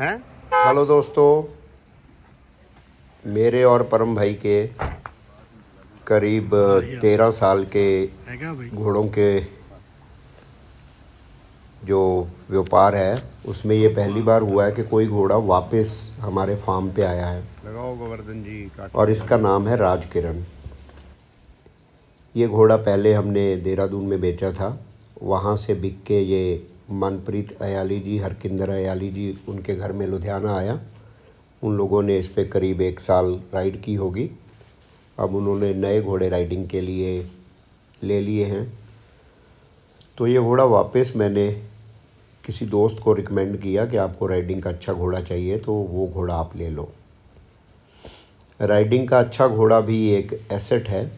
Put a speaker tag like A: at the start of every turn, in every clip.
A: हैं हेलो दोस्तों मेरे और परम भाई के करीब तेरह साल के घोड़ों के जो व्यापार है उसमें ये पहली बार हुआ है कि कोई घोड़ा वापस हमारे फार्म पे आया है और इसका नाम है राज किरण ये घोड़ा पहले हमने देहरादून में बेचा था वहाँ से बिक के ये मनप्रीत अयाली जी हरकिंदर अयाली जी उनके घर में लुधियाना आया उन लोगों ने इस पर करीब एक साल राइड की होगी अब उन्होंने नए घोड़े राइडिंग के लिए ले लिए हैं तो ये घोड़ा वापस मैंने किसी दोस्त को रिकमेंड किया कि आपको राइडिंग का अच्छा घोड़ा चाहिए तो वो घोड़ा आप ले लो राइडिंग का अच्छा घोड़ा भी एक एसेट है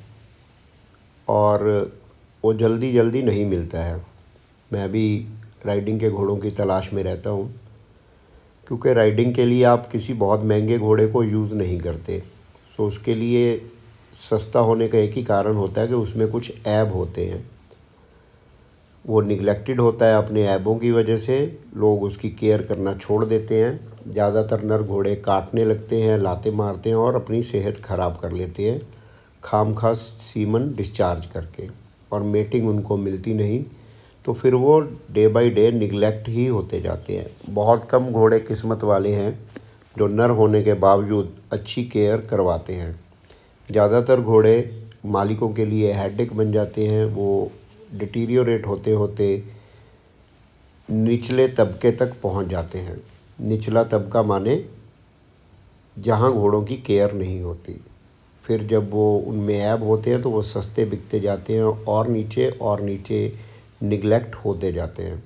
A: और वो जल्दी जल्दी नहीं मिलता है मैं भी राइडिंग के घोड़ों की तलाश में रहता हूँ क्योंकि राइडिंग के लिए आप किसी बहुत महंगे घोड़े को यूज़ नहीं करते सो तो उसके लिए सस्ता होने का एक ही कारण होता है कि उसमें कुछ ऐब होते हैं वो निगलेक्टेड होता है अपने ऐबों की वजह से लोग उसकी केयर करना छोड़ देते हैं ज़्यादातर नर घोड़े काटने लगते हैं लाते मारते हैं और अपनी सेहत ख़राब कर लेते हैं खाम खास सीमन डिस्चार्ज करके और मेटिंग उनको मिलती नहीं तो फिर वो डे बाय डे निगलेक्ट ही होते जाते हैं बहुत कम घोड़े किस्मत वाले हैं जो नर होने के बावजूद अच्छी केयर करवाते हैं ज़्यादातर घोड़े मालिकों के लिए हेडेक बन जाते हैं वो डिटीरियोरेट होते होते निचले तबके तक पहुंच जाते हैं निचला तबका माने जहां घोड़ों की केयर नहीं होती फिर जब वो उनमें ऐब होते हैं तो वो सस्ते बिकते जाते हैं और नीचे और नीचे निगलेक्ट होते जाते हैं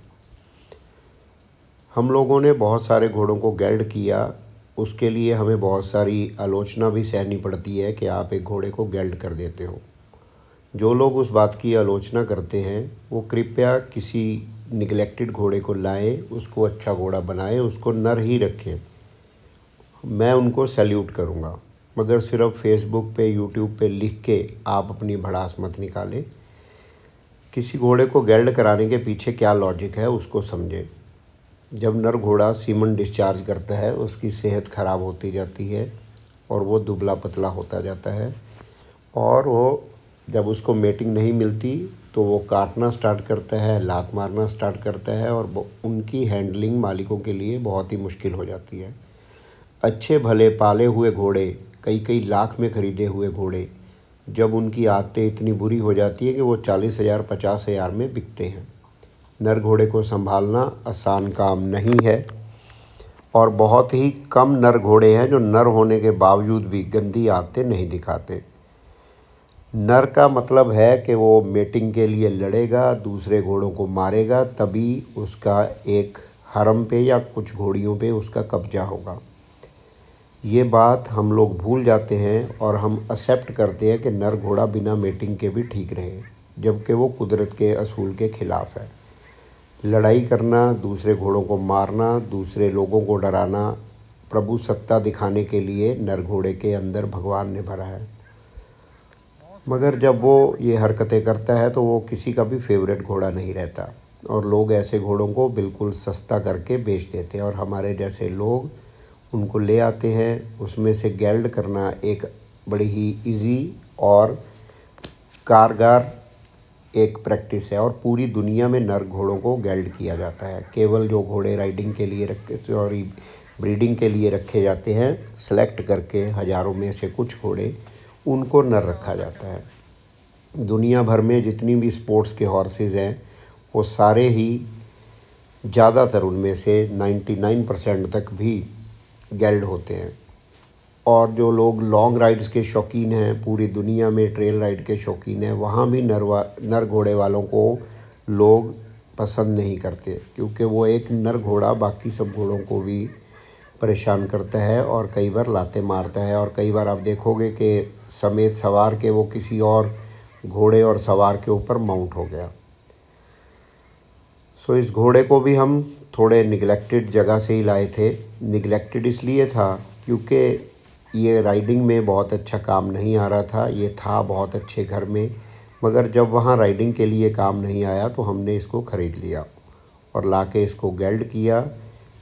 A: हम लोगों ने बहुत सारे घोड़ों को गेल्ड किया उसके लिए हमें बहुत सारी आलोचना भी सहनी पड़ती है कि आप एक घोड़े को गेल्ड कर देते हो जो लोग उस बात की आलोचना करते हैं वो कृपया किसी निगलेक्टेड घोड़े को लाएं उसको अच्छा घोड़ा बनाएं उसको नर ही रखें मैं उनको सैल्यूट करूँगा मगर सिर्फ फेसबुक पे यूट्यूब पे लिख के आप अपनी भड़ास मत निकालें किसी घोड़े को गेल्ड कराने के पीछे क्या लॉजिक है उसको समझें जब नर घोड़ा सीमन डिस्चार्ज करता है उसकी सेहत ख़राब होती जाती है और वो दुबला पतला होता जाता है और वो जब उसको मेटिंग नहीं मिलती तो वो काटना स्टार्ट करता है लात मारना स्टार्ट करता है और उनकी हैंडलिंग मालिकों के लिए बहुत ही मुश्किल हो जाती है अच्छे भले पाले हुए घोड़े कई कई लाख में ख़रीदे हुए घोड़े जब उनकी आदतें इतनी बुरी हो जाती है कि वो चालीस हज़ार पचास हज़ार में बिकते हैं नर घोड़े को संभालना आसान काम नहीं है और बहुत ही कम नर घोड़े हैं जो नर होने के बावजूद भी गंदी आदतें नहीं दिखाते नर का मतलब है कि वो मेटिंग के लिए लड़ेगा दूसरे घोड़ों को मारेगा तभी उसका एक हरम पे या कुछ घोड़ियों पे उसका कब्जा होगा ये बात हम लोग भूल जाते हैं और हम एक्सेप्ट करते हैं कि नर घोड़ा बिना मेटिंग के भी ठीक रहे जबकि वो कुदरत के असूल के ख़िलाफ़ है लड़ाई करना दूसरे घोड़ों को मारना दूसरे लोगों को डराना प्रभु सत्ता दिखाने के लिए नर घोड़े के अंदर भगवान ने भरा है मगर जब वो ये हरकतें करता है तो वो किसी का भी फेवरेट घोड़ा नहीं रहता और लोग ऐसे घोड़ों को बिल्कुल सस्ता करके बेच देते हैं और हमारे जैसे लोग उनको ले आते हैं उसमें से गैल्ड करना एक बड़ी ही इजी और कारगर एक प्रैक्टिस है और पूरी दुनिया में नर घोड़ों को गैल्ड किया जाता है केवल जो घोड़े राइडिंग के लिए रखे सॉरी ब्रीडिंग के लिए रखे जाते हैं सेलेक्ट करके हज़ारों में से कुछ घोड़े उनको नर रखा जाता है दुनिया भर में जितनी भी स्पोर्ट्स के हॉर्सेज हैं वो सारे ही ज़्यादातर उनमें से 99 परसेंट तक भी गेल्ड होते हैं और जो लोग लॉन्ग राइड्स के शौकीन हैं पूरी दुनिया में ट्रेल राइड के शौकीन हैं वहाँ भी नरवा नर घोड़े वालों को लोग पसंद नहीं करते क्योंकि वो एक नर घोड़ा बाकी सब घोड़ों को भी परेशान करता है और कई बार लाते मारता है और कई बार आप देखोगे कि समेत सवार के वो किसी और घोड़े और सवार के ऊपर माउंट हो गया सो इस घोड़े को भी हम थोड़े निगलेक्टेड जगह से ही लाए थे निगलेक्टेड इसलिए था क्योंकि ये राइडिंग में बहुत अच्छा काम नहीं आ रहा था ये था बहुत अच्छे घर में मगर जब वहाँ राइडिंग के लिए काम नहीं आया तो हमने इसको ख़रीद लिया और ला के इसको गेल्ड किया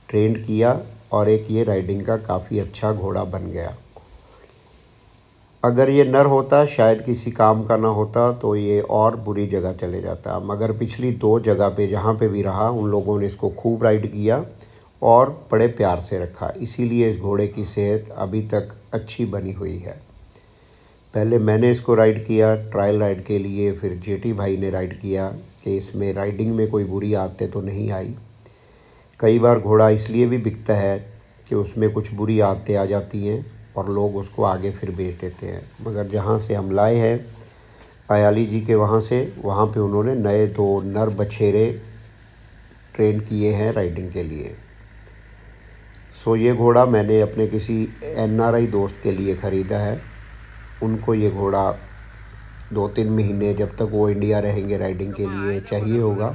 A: ट्रेंड किया और एक ये राइडिंग का काफ़ी अच्छा घोड़ा बन गया अगर ये नर होता शायद किसी काम का ना होता तो ये और बुरी जगह चले जाता मगर पिछली दो जगह पे जहाँ पे भी रहा उन लोगों ने इसको खूब राइड किया और बड़े प्यार से रखा इसीलिए इस घोड़े की सेहत अभी तक अच्छी बनी हुई है पहले मैंने इसको राइड किया ट्रायल राइड के लिए फिर जेटी भाई ने राइड किया कि इसमें राइडिंग में कोई बुरी आदतें तो नहीं आई कई बार घोड़ा इसलिए भी बिकता है कि उसमें कुछ बुरी आदतें आ जाती हैं और लोग उसको आगे फिर बेच देते हैं मगर जहाँ से हम लाए हैं अयाली जी के वहाँ से वहाँ पे उन्होंने नए दो नर बछेरे ट्रेन किए हैं राइडिंग के लिए सो ये घोड़ा मैंने अपने किसी एनआरआई दोस्त के लिए ख़रीदा है उनको ये घोड़ा दो तीन महीने जब तक वो इंडिया रहेंगे राइडिंग के लिए हाँ, तो चाहिए होगा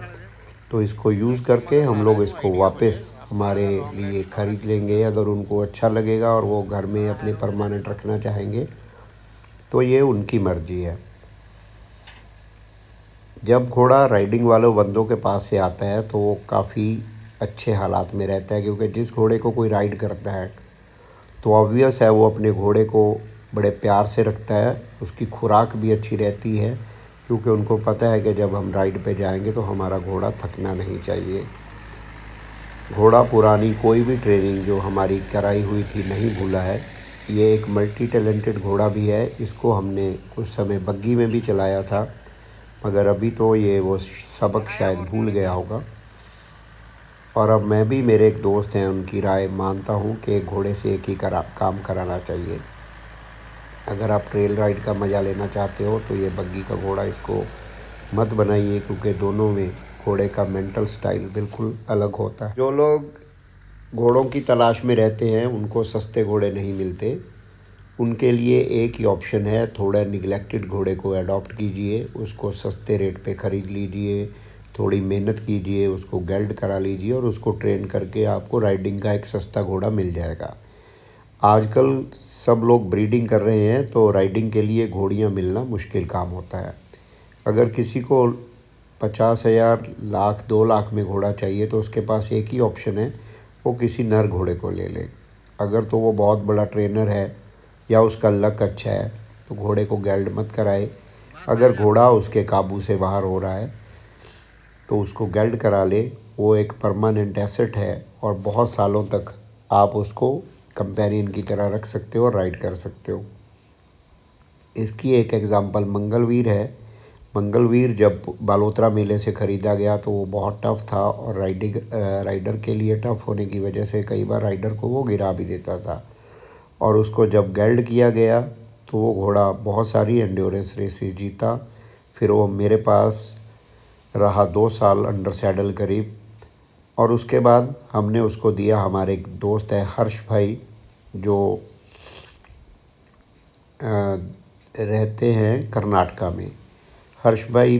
A: तो इसको यूज़ करके हम लोग इसको वापस हमारे लिए ख़रीद लेंगे अगर उनको अच्छा लगेगा और वो घर में अपने परमानेंट रखना चाहेंगे तो ये उनकी मर्ज़ी है जब घोड़ा राइडिंग वाले बंदों के पास से आता है तो वो काफ़ी अच्छे हालात में रहता है क्योंकि जिस घोड़े को कोई राइड करता है तो ऑब्वियस है वो अपने घोड़े को बड़े प्यार से रखता है उसकी खुराक भी अच्छी रहती है क्योंकि उनको पता है कि जब हम राइड पे जाएंगे तो हमारा घोड़ा थकना नहीं चाहिए घोड़ा पुरानी कोई भी ट्रेनिंग जो हमारी कराई हुई थी नहीं भूला है ये एक मल्टी टैलेंटेड घोड़ा भी है इसको हमने कुछ समय बग्गी में भी चलाया था मगर अभी तो ये वो सबक शायद भूल गया होगा और अब मैं भी मेरे एक दोस्त हैं उनकी राय मानता हूँ कि घोड़े से एक ही करा काम कराना चाहिए अगर आप ट्रेल राइड का मज़ा लेना चाहते हो तो ये बग्गी का घोड़ा इसको मत बनाइए क्योंकि दोनों में घोड़े का मेंटल स्टाइल बिल्कुल अलग होता है जो लोग घोड़ों की तलाश में रहते हैं उनको सस्ते घोड़े नहीं मिलते उनके लिए एक ही ऑप्शन है थोड़ा निगलेक्टेड घोड़े को अडॉप्ट कीजिए उसको सस्ते रेट पे ख़रीद लीजिए थोड़ी मेहनत कीजिए उसको गेल्ड करा लीजिए और उसको ट्रेन करके आपको राइडिंग का एक सस्ता घोड़ा मिल जाएगा आजकल सब लोग ब्रीडिंग कर रहे हैं तो राइडिंग के लिए घोड़ियाँ मिलना मुश्किल काम होता है अगर किसी को पचास हज़ार लाख दो लाख में घोड़ा चाहिए तो उसके पास एक ही ऑप्शन है वो किसी नर घोड़े को ले ले अगर तो वो बहुत बड़ा ट्रेनर है या उसका लक अच्छा है तो घोड़े को गैल्ड मत कराए अगर घोड़ा उसके काबू से बाहर हो रहा है तो उसको गेल्ड करा ले वो एक परमानेंट एसेट है और बहुत सालों तक आप उसको कंपेनियन की तरह रख सकते हो और राइड कर सकते हो इसकी एक एग्ज़ाम्पल मंगलवीर है मंगलवीर जब बालोतरा मेले से ख़रीदा गया तो वो बहुत टफ़ था और राइडिंग राइडर के लिए टफ़ होने की वजह से कई बार राइडर को वो गिरा भी देता था और उसको जब गेल्ड किया गया तो वो घोड़ा बहुत सारी एंड्योरेंस रेसेस जीता फिर वो मेरे पास रहा दो साल अंडर सैडल करीब और उसके बाद हमने उसको दिया हमारे एक दोस्त है हर्ष भाई जो रहते हैं कर्नाटका में हर्ष भाई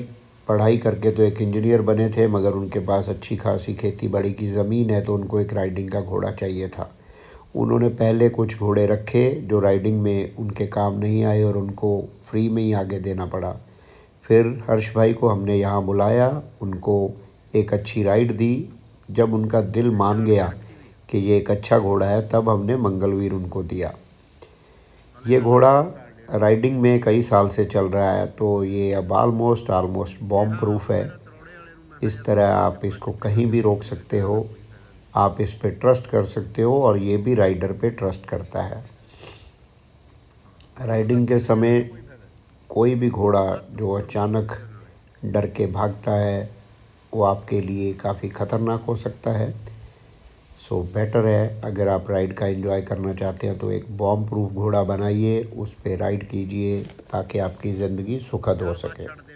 A: पढ़ाई करके तो एक इंजीनियर बने थे मगर उनके पास अच्छी खासी खेती बाड़ी की ज़मीन है तो उनको एक राइडिंग का घोड़ा चाहिए था उन्होंने पहले कुछ घोड़े रखे जो राइडिंग में उनके काम नहीं आए और उनको फ्री में ही आगे देना पड़ा फिर हर्ष भाई को हमने यहाँ बुलाया उनको एक अच्छी राइड दी जब उनका दिल मान गया कि ये एक अच्छा घोड़ा है तब हमने मंगलवीर उनको दिया ये घोड़ा राइडिंग में कई साल से चल रहा है तो ये अब आलमोस्ट आलमोस्ट बॉम्ब प्रूफ है इस तरह आप इसको कहीं भी रोक सकते हो आप इस पे ट्रस्ट कर सकते हो और ये भी राइडर पे ट्रस्ट करता है राइडिंग के समय कोई भी घोड़ा जो अचानक डर के भागता है वो आपके लिए काफ़ी ख़तरनाक हो सकता है सो बेटर है अगर आप राइड का एंजॉय करना चाहते हैं तो एक बॉम्ब प्रूफ घोड़ा बनाइए उस पर राइड कीजिए ताकि आपकी ज़िंदगी सुखद हो सके